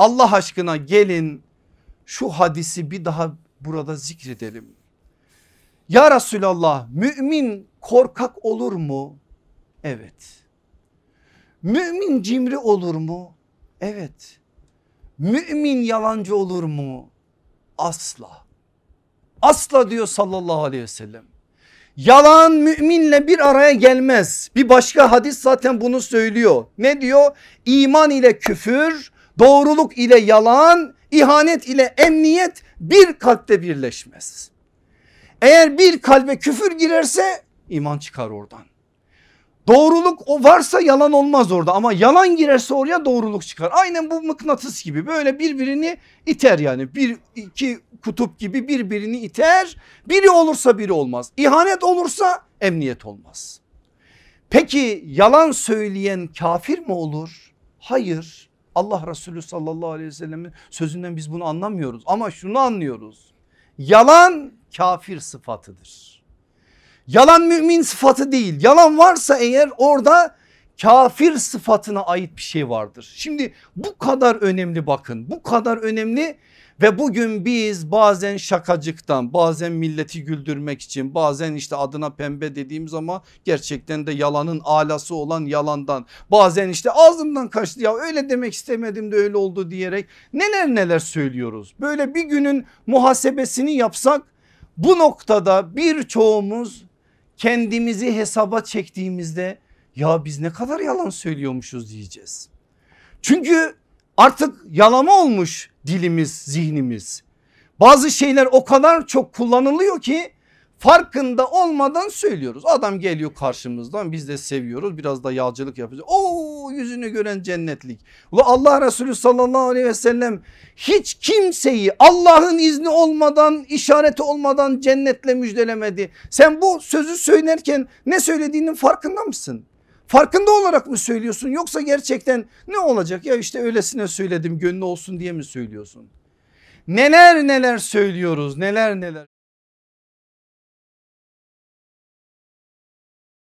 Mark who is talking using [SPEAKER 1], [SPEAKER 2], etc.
[SPEAKER 1] Allah aşkına gelin şu hadisi bir daha burada zikredelim. Ya Resulallah mümin korkak olur mu? Evet. Mümin cimri olur mu? Evet. Mümin yalancı olur mu? Asla. Asla diyor sallallahu aleyhi ve sellem. Yalan müminle bir araya gelmez. Bir başka hadis zaten bunu söylüyor. Ne diyor? İman ile küfür, Doğruluk ile yalan, ihanet ile emniyet bir kalpte birleşmez. Eğer bir kalbe küfür girerse iman çıkar oradan. Doğruluk o varsa yalan olmaz orada ama yalan girerse oraya doğruluk çıkar. Aynen bu mıknatıs gibi böyle birbirini iter yani bir iki kutup gibi birbirini iter. Biri olursa biri olmaz. İhanet olursa emniyet olmaz. Peki yalan söyleyen kafir mi olur? Hayır. Allah Resulü sallallahu aleyhi ve sellemin sözünden biz bunu anlamıyoruz ama şunu anlıyoruz. Yalan kafir sıfatıdır. Yalan mümin sıfatı değil. Yalan varsa eğer orada kafir sıfatına ait bir şey vardır. Şimdi bu kadar önemli bakın bu kadar önemli ve bugün biz bazen şakacıktan bazen milleti güldürmek için bazen işte adına pembe dediğimiz ama gerçekten de yalanın alası olan yalandan bazen işte ağzımdan kaçtı ya öyle demek istemedim de öyle oldu diyerek neler neler söylüyoruz. Böyle bir günün muhasebesini yapsak bu noktada birçoğumuz kendimizi hesaba çektiğimizde ya biz ne kadar yalan söylüyormuşuz diyeceğiz. Çünkü artık yalama olmuş dilimiz zihnimiz. Bazı şeyler o kadar çok kullanılıyor ki farkında olmadan söylüyoruz. Adam geliyor karşımızdan biz de seviyoruz biraz da yağcılık yapıyoruz. Oo yüzünü gören cennetlik. Ula Allah Resulü sallallahu aleyhi ve sellem hiç kimseyi Allah'ın izni olmadan işareti olmadan cennetle müjdelemedi. Sen bu sözü söylerken ne söylediğinin farkında mısın? Farkında olarak mı söylüyorsun yoksa gerçekten ne olacak ya işte öylesine söyledim gönlü olsun diye mi söylüyorsun? Neler neler söylüyoruz neler neler.